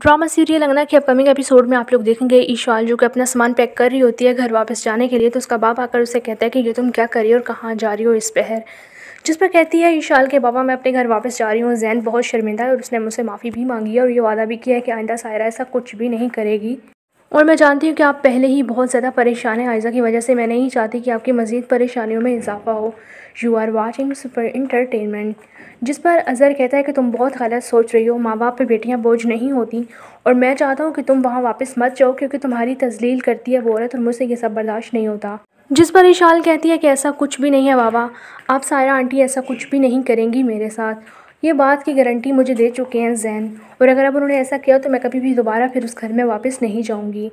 drama serial अंगना के upcoming episode में आप लोग देखेंगे ईशाल जो कि अपना सामान पैक कर रही होती है घर वापस जाने के लिए तो उसका बाप आकर उसे कहता है कि ये तुम क्या कर रही हो और कहाँ जा रही हो इस पहर जिस पर कहती है ईशाल के बाबा मैं अपने घर वापस जा रही हूँ जैन बहुत शर्मिंदा है और उसने मुझसे माफ़ी भी मांगी है और ये वादा भी किया है कि आइंदा सायरा ऐसा कुछ भी नहीं करेगी और मैं जानती हूँ कि आप पहले ही बहुत ज़्यादा परेशान हैं आयज़ा की वजह से मैं नहीं चाहती कि आपकी मज़ीद परेशानियों में इजाफा हो you are watching super entertainment जिस पर अज़र कहता है कि तुम बहुत गलत सोच रही हो माँ बाप पे बेटियाँ बोझ नहीं होती और मैं चाहता हूँ कि तुम वहाँ वापस मत जाओ क्योंकि तुम्हारी तजलील करती है वो औरत और मुझसे ये सब बर्दाश्त नहीं होता जिस पर इशाल कहती है कि ऐसा कुछ भी नहीं है बाबा आप सारा आंटी ऐसा कुछ भी नहीं करेंगी मेरे साथ ये बात की गारंटी मुझे दे चुके हैं जैन और अगर अब उन्होंने ऐसा किया तो मैं कभी भी दोबारा फिर उस घर में वापस नहीं जाऊँगी